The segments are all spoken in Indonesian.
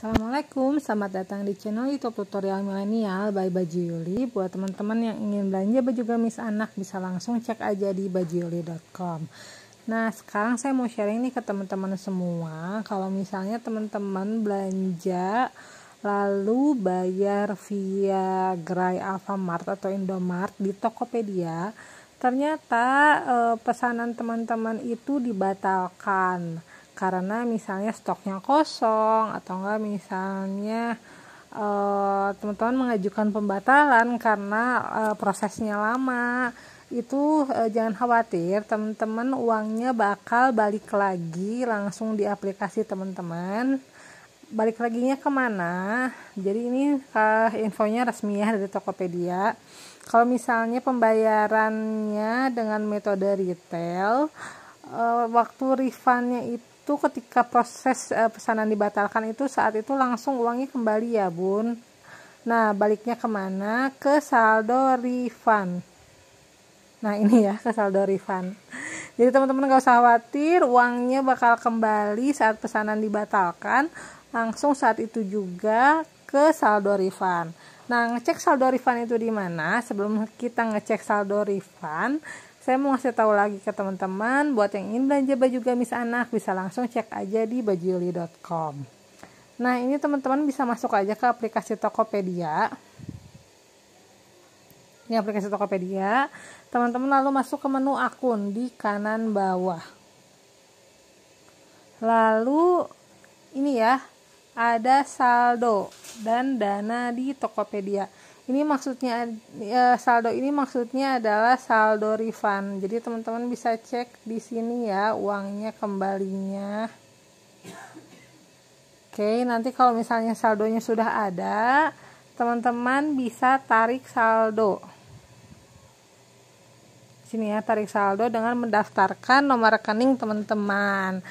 Assalamualaikum, selamat datang di channel YouTube Tutorial Milenial by Baju Yuli. Buat teman-teman yang ingin belanja baju gamis anak bisa langsung cek aja di bajuyuli.com. Nah, sekarang saya mau sharing nih ke teman-teman semua. Kalau misalnya teman-teman belanja lalu bayar via Gerai Alfamart atau Indomart di Tokopedia, ternyata eh, pesanan teman-teman itu dibatalkan karena misalnya stoknya kosong atau enggak misalnya eh, teman-teman mengajukan pembatalan karena e, prosesnya lama itu e, jangan khawatir teman-teman uangnya bakal balik lagi langsung di aplikasi teman-teman balik lagi nya kemana jadi ini e, infonya resmi ya dari Tokopedia kalau misalnya pembayarannya dengan metode retail e, waktu refundnya itu itu ketika proses uh, pesanan dibatalkan itu saat itu langsung uangnya kembali ya bun nah baliknya kemana ke saldo refund nah ini ya ke saldo refund jadi teman-teman gak usah khawatir uangnya bakal kembali saat pesanan dibatalkan langsung saat itu juga ke saldo refund nah ngecek saldo refund itu di mana sebelum kita ngecek saldo refund saya mau ngasih tahu lagi ke teman-teman, buat yang ingin belanja baju gamis anak bisa langsung cek aja di bajuli.com. Nah, ini teman-teman bisa masuk aja ke aplikasi Tokopedia. Ini aplikasi Tokopedia. Teman-teman lalu masuk ke menu akun di kanan bawah. Lalu ini ya, ada saldo dan dana di Tokopedia ini maksudnya ya, saldo ini maksudnya adalah saldo refund jadi teman-teman bisa cek di sini ya uangnya kembalinya oke nanti kalau misalnya saldonya sudah ada teman-teman bisa tarik saldo sini ya tarik saldo dengan mendaftarkan nomor rekening teman-teman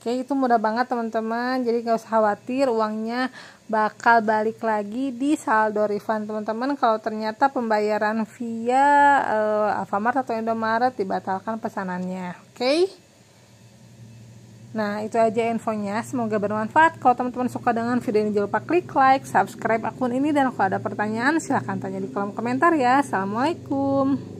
Oke, itu mudah banget teman-teman. Jadi nggak usah khawatir, uangnya bakal balik lagi di saldo refund teman-teman. Kalau ternyata pembayaran via uh, Alfamart atau Indomaret dibatalkan pesanannya. Oke. Nah, itu aja infonya. Semoga bermanfaat. Kalau teman-teman suka dengan video ini, jangan lupa klik like, subscribe akun ini, dan kalau ada pertanyaan, silahkan tanya di kolom komentar ya. Assalamualaikum.